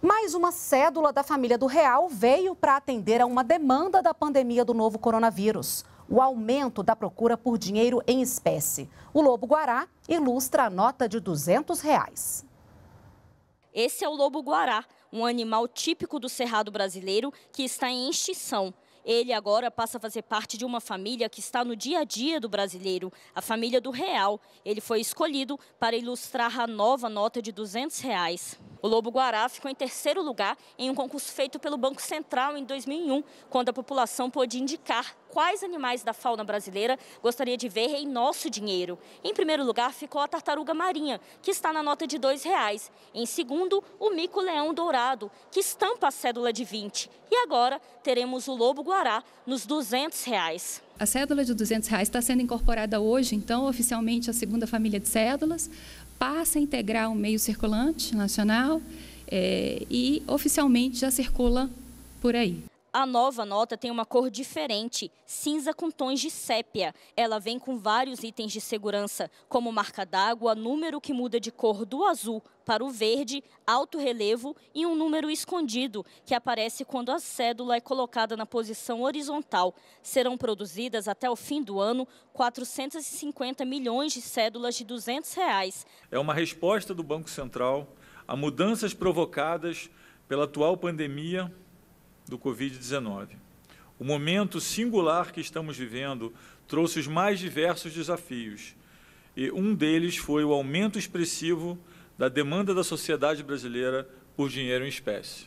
Mais uma cédula da família do Real veio para atender a uma demanda da pandemia do novo coronavírus. O aumento da procura por dinheiro em espécie. O Lobo Guará ilustra a nota de 200. Reais. Esse é o lobo guará, um animal típico do cerrado brasileiro que está em extinção. Ele agora passa a fazer parte de uma família que está no dia a dia do brasileiro, a família do real. Ele foi escolhido para ilustrar a nova nota de 200 reais. O lobo-guará ficou em terceiro lugar em um concurso feito pelo Banco Central em 2001, quando a população pôde indicar quais animais da fauna brasileira gostaria de ver em nosso dinheiro. Em primeiro lugar ficou a tartaruga marinha, que está na nota de R$ reais. Em segundo, o mico-leão dourado, que estampa a cédula de 20. E agora teremos o lobo-guará nos R$ reais. A cédula de R$ reais está sendo incorporada hoje, então, oficialmente, à segunda família de cédulas passa a integrar o meio circulante nacional é, e oficialmente já circula por aí. A nova nota tem uma cor diferente, cinza com tons de sépia. Ela vem com vários itens de segurança, como marca d'água, número que muda de cor do azul para o verde, alto relevo e um número escondido, que aparece quando a cédula é colocada na posição horizontal. Serão produzidas até o fim do ano 450 milhões de cédulas de R$ 200. Reais. É uma resposta do Banco Central a mudanças provocadas pela atual pandemia do Covid-19. O momento singular que estamos vivendo trouxe os mais diversos desafios, e um deles foi o aumento expressivo da demanda da sociedade brasileira por dinheiro em espécie.